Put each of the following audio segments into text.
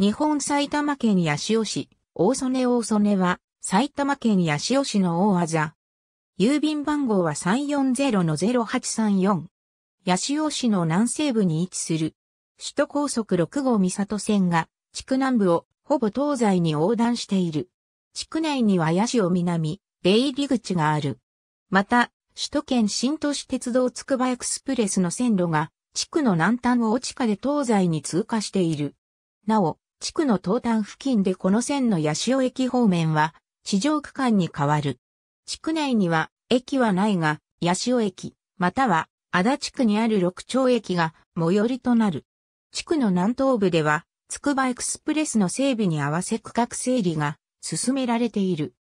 日本埼玉県八潮市、大曽根大曽根は、埼玉県八潮市の大技。郵便番号は340-0834。八潮市の南西部に位置する。首都高速6号三里線が、地区南部をほぼ東西に横断している。地区内には八潮南、出入り口がある。また、首都圏新都市鉄道つくばエクスプレスの線路が、地区の南端を地下で東西に通過している。なお、地区の東端付近でこの線の八潮駅方面は、地上区間に変わる。地区内には、駅はないが、八潮駅、または、足立区にある六町駅が、最寄りとなる。地区の南東部では、つくばエクスプレスの整備に合わせ区画整理が、進められている。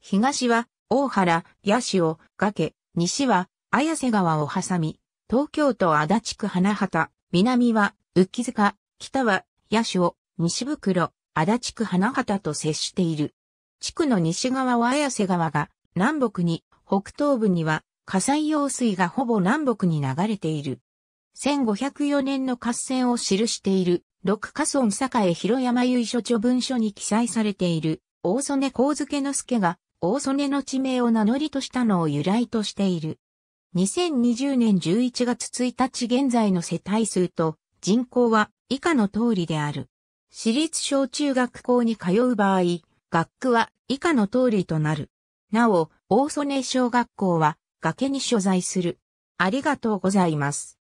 東は、大原、八潮、崖、西は、綾瀬川を挟み、東京都足立区花畑、南は、浮塚、北は、八潮、西袋、足立区花畑と接している。地区の西側は綾瀬川が南北に、北東部には火災用水がほぼ南北に流れている。1504年の合戦を記している、六河村栄広山由緒著文書に記載されている、大曽根光介之助が、大曽根の地名を名乗りとしたのを由来としている。2020年11月1日現在の世帯数と人口は以下の通りである。私立小中学校に通う場合、学区は以下の通りとなる。なお、大曽根小学校は崖に所在する。ありがとうございます。